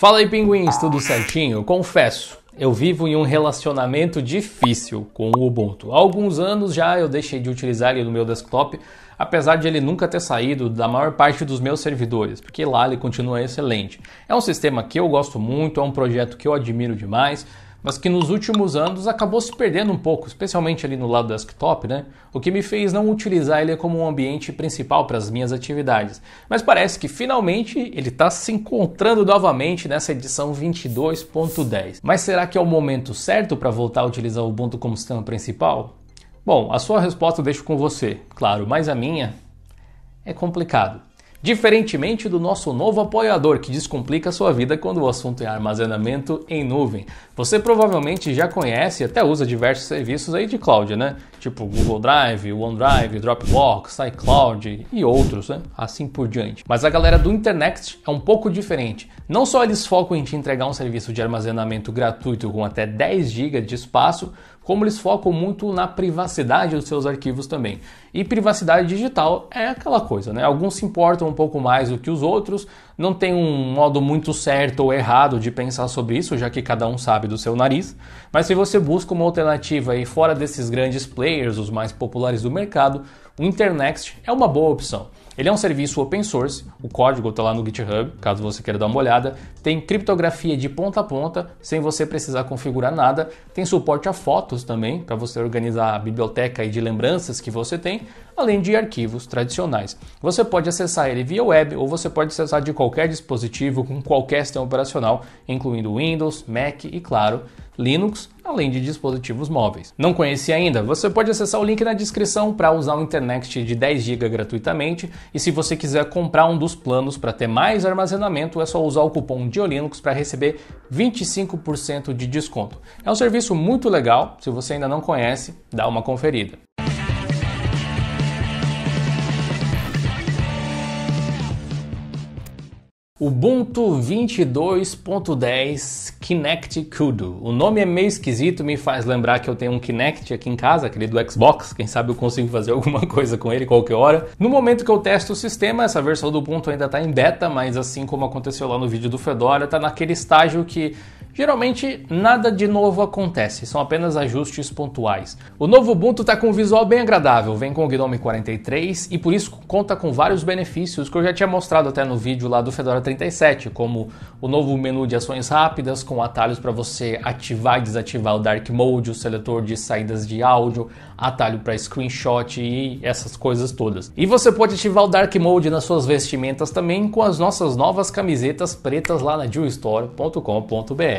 Fala aí, pinguins, tudo certinho? Confesso, eu vivo em um relacionamento difícil com o Ubuntu. Há alguns anos já eu deixei de utilizar ele no meu desktop, apesar de ele nunca ter saído da maior parte dos meus servidores, porque lá ele continua excelente. É um sistema que eu gosto muito, é um projeto que eu admiro demais mas que nos últimos anos acabou se perdendo um pouco, especialmente ali no lado desktop, né? O que me fez não utilizar ele como um ambiente principal para as minhas atividades. Mas parece que finalmente ele está se encontrando novamente nessa edição 22.10. Mas será que é o momento certo para voltar a utilizar o Ubuntu como sistema principal? Bom, a sua resposta eu deixo com você, claro, mas a minha é complicado. Diferentemente do nosso novo apoiador que descomplica sua vida quando o assunto é armazenamento em nuvem. Você provavelmente já conhece e até usa diversos serviços aí de cloud, né? Tipo Google Drive, OneDrive, Dropbox, iCloud e outros, né? Assim por diante. Mas a galera do Internet é um pouco diferente. Não só eles focam em te entregar um serviço de armazenamento gratuito com até 10 GB de espaço, como eles focam muito na privacidade dos seus arquivos também. E privacidade digital é aquela coisa, né? Alguns se importam um pouco mais do que os outros, não tem um modo muito certo ou errado de pensar sobre isso, já que cada um sabe do seu nariz. Mas se você busca uma alternativa aí fora desses grandes players, os mais populares do mercado, o Internext é uma boa opção. Ele é um serviço open source, o código está lá no GitHub, caso você queira dar uma olhada. Tem criptografia de ponta a ponta, sem você precisar configurar nada. Tem suporte a fotos também, para você organizar a biblioteca de lembranças que você tem, além de arquivos tradicionais. Você pode acessar ele via web ou você pode acessar de qualquer dispositivo com qualquer sistema operacional, incluindo Windows, Mac e, claro, Linux além de dispositivos móveis. Não conhecia ainda? Você pode acessar o link na descrição para usar o Internet de 10 GB gratuitamente e se você quiser comprar um dos planos para ter mais armazenamento, é só usar o cupom DIOLINUX para receber 25% de desconto. É um serviço muito legal, se você ainda não conhece, dá uma conferida. Ubuntu 22.10 Kinect Kudo. O nome é meio esquisito, me faz lembrar que eu tenho um Kinect aqui em casa, aquele do Xbox. Quem sabe eu consigo fazer alguma coisa com ele qualquer hora. No momento que eu testo o sistema, essa versão do Ubuntu ainda está em beta, mas assim como aconteceu lá no vídeo do Fedora, está naquele estágio que Geralmente nada de novo acontece, são apenas ajustes pontuais. O novo Ubuntu está com um visual bem agradável, vem com o Gnome 43 e por isso conta com vários benefícios que eu já tinha mostrado até no vídeo lá do Fedora 37, como o novo menu de ações rápidas com atalhos para você ativar e desativar o Dark Mode, o seletor de saídas de áudio, atalho para screenshot e essas coisas todas. E você pode ativar o Dark Mode nas suas vestimentas também com as nossas novas camisetas pretas lá na jewelstore.com.br.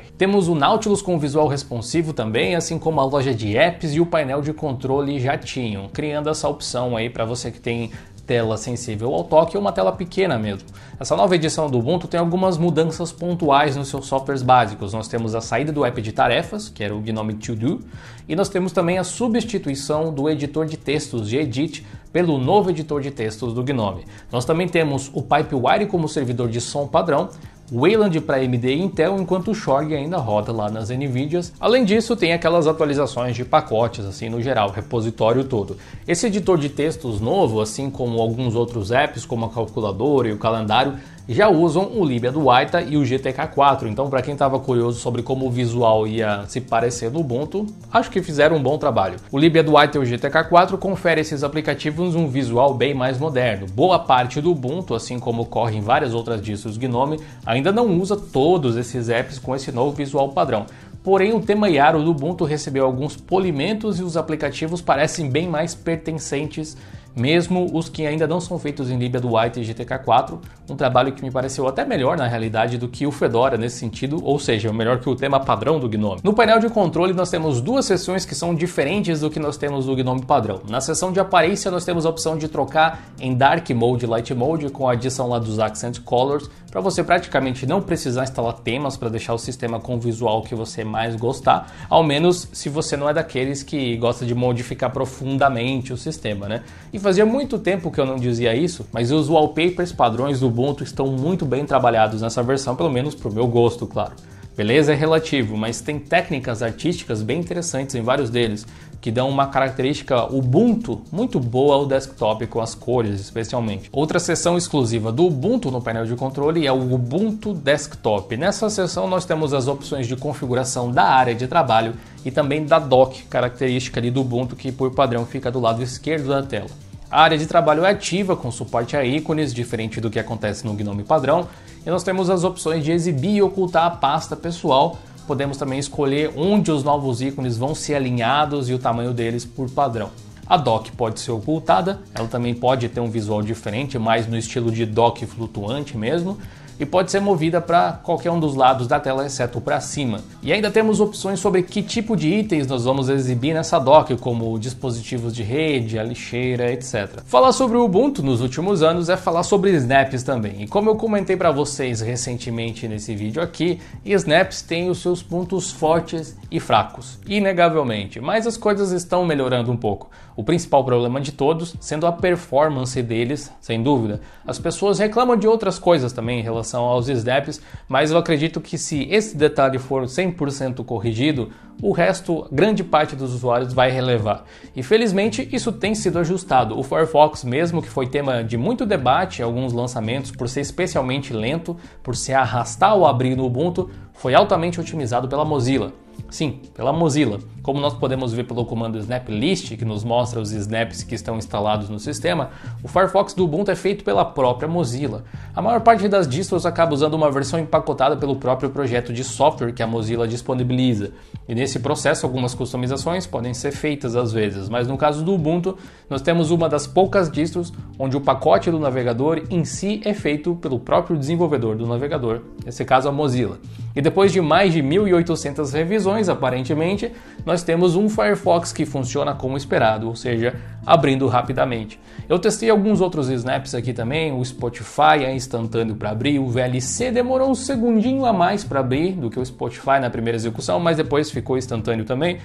BR. Temos o Nautilus com visual responsivo também, assim como a loja de apps e o painel de controle já tinham, criando essa opção aí para você que tem tela sensível ao toque ou uma tela pequena mesmo. Essa nova edição do Ubuntu tem algumas mudanças pontuais nos seus softwares básicos. Nós temos a saída do app de tarefas, que era o Gnome To Do, e nós temos também a substituição do editor de textos de Edit pelo novo editor de textos do Gnome. Nós também temos o Pipewire como servidor de som padrão, Wayland para AMD e Intel, enquanto o Shorg ainda roda lá nas NVIDIAs. Além disso, tem aquelas atualizações de pacotes, assim, no geral, repositório todo. Esse editor de textos novo, assim como alguns outros apps, como a calculadora e o calendário, já usam o Libia do Aita e o GTK4. Então, para quem estava curioso sobre como o visual ia se parecer no Ubuntu, acho que fizeram um bom trabalho. O Libia do Aita e o GTK4 conferem esses aplicativos um visual bem mais moderno. Boa parte do Ubuntu, assim como ocorre em várias outras distros GNOME, ainda não usa todos esses apps com esse novo visual padrão. Porém, o tema Yaro do Ubuntu recebeu alguns polimentos e os aplicativos parecem bem mais pertencentes mesmo os que ainda não são feitos em Libia do White e GTK4, um trabalho que me pareceu até melhor na realidade do que o Fedora nesse sentido, ou seja, melhor que o tema padrão do GNOME. No painel de controle nós temos duas seções que são diferentes do que nós temos no GNOME padrão. Na seção de aparência nós temos a opção de trocar em Dark Mode e Light Mode com a adição lá dos Accent Colors, para você praticamente não precisar instalar temas para deixar o sistema com o visual que você mais gostar, ao menos se você não é daqueles que gosta de modificar profundamente o sistema, né? E fazia muito tempo que eu não dizia isso, mas os wallpapers padrões do Ubuntu estão muito bem trabalhados nessa versão, pelo menos pro meu gosto, claro. Beleza é relativo, mas tem técnicas artísticas bem interessantes em vários deles, que dão uma característica Ubuntu muito boa ao desktop com as cores, especialmente. Outra seção exclusiva do Ubuntu no painel de controle é o Ubuntu Desktop. Nessa seção nós temos as opções de configuração da área de trabalho e também da dock, característica ali do Ubuntu que por padrão fica do lado esquerdo da tela. A área de trabalho é ativa, com suporte a ícones, diferente do que acontece no Gnome padrão, e nós temos as opções de exibir e ocultar a pasta pessoal. Podemos também escolher onde os novos ícones vão ser alinhados e o tamanho deles por padrão. A dock pode ser ocultada, ela também pode ter um visual diferente, mais no estilo de dock flutuante mesmo, e pode ser movida para qualquer um dos lados da tela, exceto para cima. E ainda temos opções sobre que tipo de itens nós vamos exibir nessa dock, como dispositivos de rede, a lixeira, etc. Falar sobre o Ubuntu nos últimos anos é falar sobre snaps também. E como eu comentei para vocês recentemente nesse vídeo aqui, snaps tem os seus pontos fortes e fracos, inegavelmente, mas as coisas estão melhorando um pouco. O principal problema de todos sendo a performance deles, sem dúvida. As pessoas reclamam de outras coisas também em relação relação aos snaps, mas eu acredito que se esse detalhe for 100% corrigido, o resto, grande parte dos usuários vai relevar. E felizmente isso tem sido ajustado. O Firefox, mesmo que foi tema de muito debate, alguns lançamentos, por ser especialmente lento, por se arrastar ao abrir no Ubuntu, foi altamente otimizado pela Mozilla. Sim, pela Mozilla. Como nós podemos ver pelo comando snap list, que nos mostra os snaps que estão instalados no sistema, o Firefox do Ubuntu é feito pela própria Mozilla. A maior parte das distros acaba usando uma versão empacotada pelo próprio projeto de software que a Mozilla disponibiliza. E nesse processo, algumas customizações podem ser feitas às vezes, mas no caso do Ubuntu, nós temos uma das poucas distros onde o pacote do navegador em si é feito pelo próprio desenvolvedor do navegador, nesse caso a Mozilla. E depois de mais de 1.800 revisões, aparentemente, nós temos um Firefox que funciona como esperado, ou seja, abrindo rapidamente. Eu testei alguns outros snaps aqui também, o Spotify é instantâneo para abrir, o VLC demorou um segundinho a mais para abrir do que o Spotify na primeira execução, mas depois ficou instantâneo também.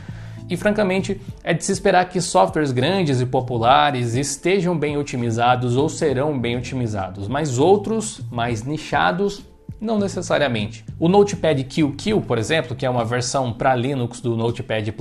E francamente, é de se esperar que softwares grandes e populares estejam bem otimizados ou serão bem otimizados, mas outros mais nichados não necessariamente. O Notepad QQ, por exemplo, que é uma versão para Linux do Notepad++,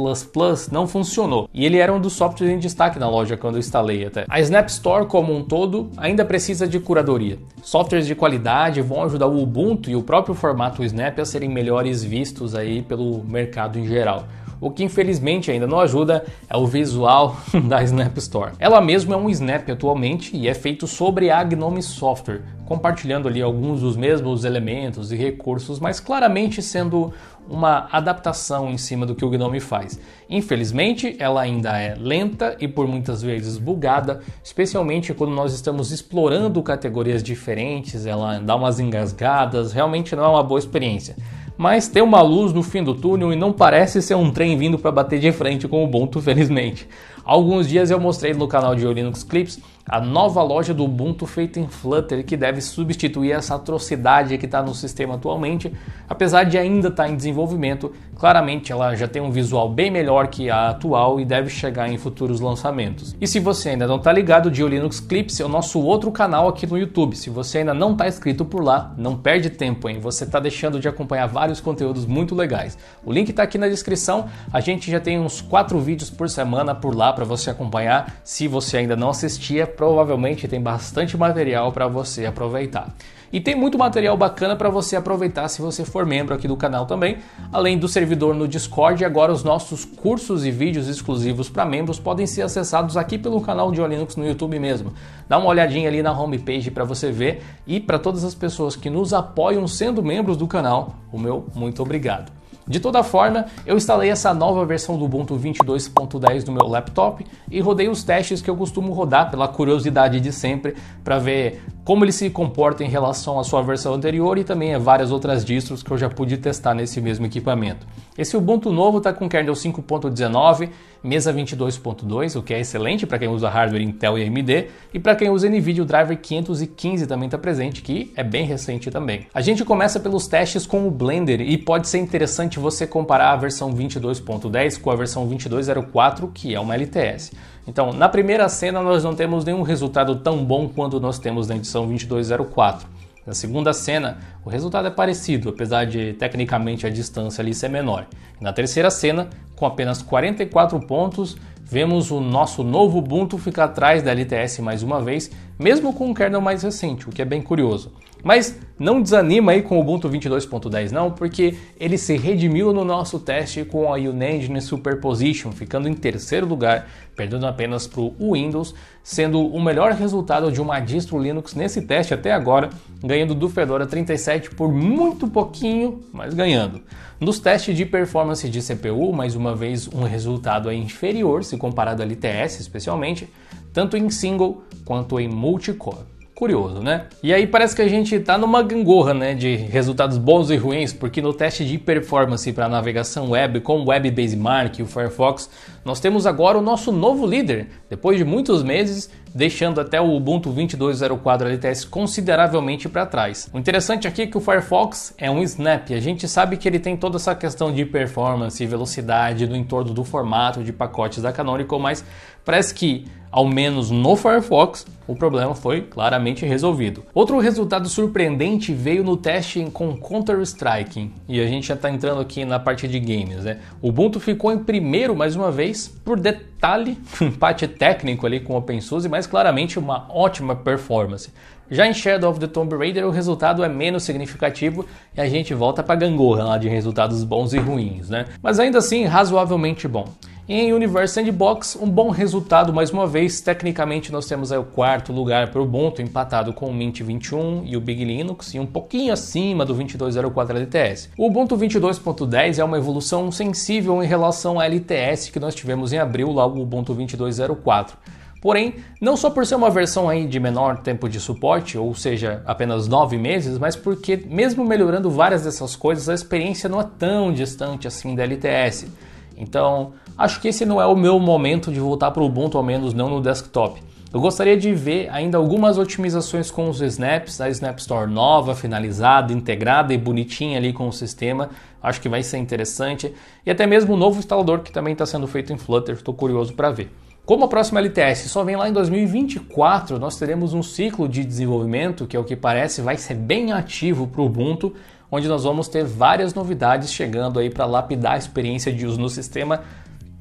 não funcionou, e ele era um dos softwares em destaque na loja quando eu instalei até. A Snap Store como um todo ainda precisa de curadoria. Softwares de qualidade vão ajudar o Ubuntu e o próprio formato Snap a serem melhores vistos aí pelo mercado em geral. O que infelizmente ainda não ajuda é o visual da Snap Store. Ela mesma é um Snap atualmente e é feito sobre a Gnome Software, compartilhando ali alguns dos mesmos elementos e recursos, mas claramente sendo uma adaptação em cima do que o Gnome faz. Infelizmente, ela ainda é lenta e por muitas vezes bugada, especialmente quando nós estamos explorando categorias diferentes, ela dá umas engasgadas, realmente não é uma boa experiência mas tem uma luz no fim do túnel e não parece ser um trem vindo para bater de frente com o Ubuntu, felizmente. Há alguns dias eu mostrei no canal de Linux Clips a nova loja do Ubuntu feita em Flutter que deve substituir essa atrocidade que está no sistema atualmente, apesar de ainda estar tá em desenvolvimento. Claramente ela já tem um visual bem melhor que a atual e deve chegar em futuros lançamentos. E se você ainda não está ligado, o Linux Clips é o nosso outro canal aqui no YouTube. Se você ainda não está inscrito por lá, não perde tempo, hein? Você está deixando de acompanhar vários vários conteúdos muito legais. O link está aqui na descrição. A gente já tem uns quatro vídeos por semana por lá para você acompanhar. Se você ainda não assistia, é, provavelmente tem bastante material para você aproveitar. E tem muito material bacana para você aproveitar se você for membro aqui do canal também. Além do servidor no Discord, agora os nossos cursos e vídeos exclusivos para membros podem ser acessados aqui pelo canal de Linux no YouTube mesmo. Dá uma olhadinha ali na homepage para você ver e para todas as pessoas que nos apoiam sendo membros do canal, o meu muito obrigado. De toda forma, eu instalei essa nova versão do Ubuntu 22.10 no meu laptop e rodei os testes que eu costumo rodar pela curiosidade de sempre para ver como ele se comporta em relação à sua versão anterior e também a várias outras distros que eu já pude testar nesse mesmo equipamento. Esse Ubuntu novo está com kernel 5.19, mesa 22.2, o que é excelente para quem usa hardware Intel e AMD, e para quem usa NVIDIA o driver 515 também está presente, que é bem recente também. A gente começa pelos testes com o Blender e pode ser interessante você comparar a versão 22.10 com a versão 22.04, que é uma LTS. Então, na primeira cena nós não temos nenhum resultado tão bom quanto nós temos na edição 22.04. Na segunda cena, o resultado é parecido, apesar de tecnicamente a distância ali ser menor. Na terceira cena, com apenas 44 pontos, vemos o nosso novo Ubuntu ficar atrás da LTS mais uma vez, mesmo com um kernel mais recente, o que é bem curioso. Mas não desanima aí com o Ubuntu 22.10 não, porque ele se redimiu no nosso teste com a Unengine Superposition, ficando em terceiro lugar, perdendo apenas para o Windows, sendo o melhor resultado de uma distro Linux nesse teste até agora, ganhando do Fedora 37 por muito pouquinho, mas ganhando. Nos testes de performance de CPU, mais uma vez um resultado é inferior se comparado ao LTS especialmente, tanto em single quanto em multicore. Curioso, né? E aí parece que a gente tá numa gangorra, né, de resultados bons e ruins, porque no teste de performance para navegação web com Web Benchmark e o Firefox, nós temos agora o nosso novo líder. Depois de muitos meses, deixando até o Ubuntu 22.04 LTS consideravelmente para trás. O interessante aqui é que o Firefox é um snap, a gente sabe que ele tem toda essa questão de performance e velocidade do entorno do formato de pacotes da Canonical, mas Parece que ao menos no Firefox, o problema foi claramente resolvido. Outro resultado surpreendente veio no teste com Counter-Strike, e a gente já está entrando aqui na parte de games. Né? O Ubuntu ficou em primeiro mais uma vez, por detalhe, empate técnico ali com OpenSUSE, mas claramente uma ótima performance. Já em Shadow of the Tomb Raider o resultado é menos significativo e a gente volta para a gangorra lá de resultados bons e ruins, né? mas ainda assim razoavelmente bom. E em Universe Sandbox, um bom resultado mais uma vez. Tecnicamente, nós temos aí o quarto lugar para o Ubuntu, empatado com o Mint 21 e o Big Linux, e um pouquinho acima do 2204 LTS. O Ubuntu 22.10 é uma evolução sensível em relação à LTS que nós tivemos em abril, lá o Ubuntu 2204. Porém, não só por ser uma versão aí de menor tempo de suporte, ou seja, apenas 9 meses, mas porque, mesmo melhorando várias dessas coisas, a experiência não é tão distante assim da LTS. Então, acho que esse não é o meu momento de voltar para o Ubuntu, ao menos não no desktop. Eu gostaria de ver ainda algumas otimizações com os snaps, a Snap Store nova, finalizada, integrada e bonitinha ali com o sistema. Acho que vai ser interessante. E até mesmo o novo instalador que também está sendo feito em Flutter, estou curioso para ver. Como a próxima LTS só vem lá em 2024, nós teremos um ciclo de desenvolvimento que, é o que parece, vai ser bem ativo para o Ubuntu, onde nós vamos ter várias novidades chegando aí para lapidar a experiência de uso no sistema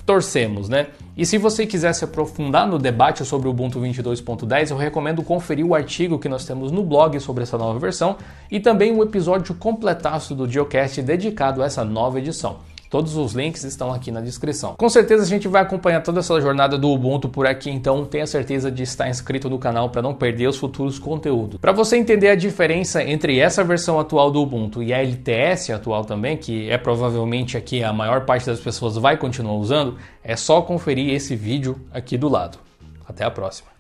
torcemos, né? E se você quiser se aprofundar no debate sobre o Ubuntu 22.10, eu recomendo conferir o artigo que nós temos no blog sobre essa nova versão e também o um episódio completaço do Geocast dedicado a essa nova edição. Todos os links estão aqui na descrição. Com certeza a gente vai acompanhar toda essa jornada do Ubuntu por aqui, então tenha certeza de estar inscrito no canal para não perder os futuros conteúdos. Para você entender a diferença entre essa versão atual do Ubuntu e a LTS atual também, que é provavelmente aqui a maior parte das pessoas vai continuar usando, é só conferir esse vídeo aqui do lado. Até a próxima.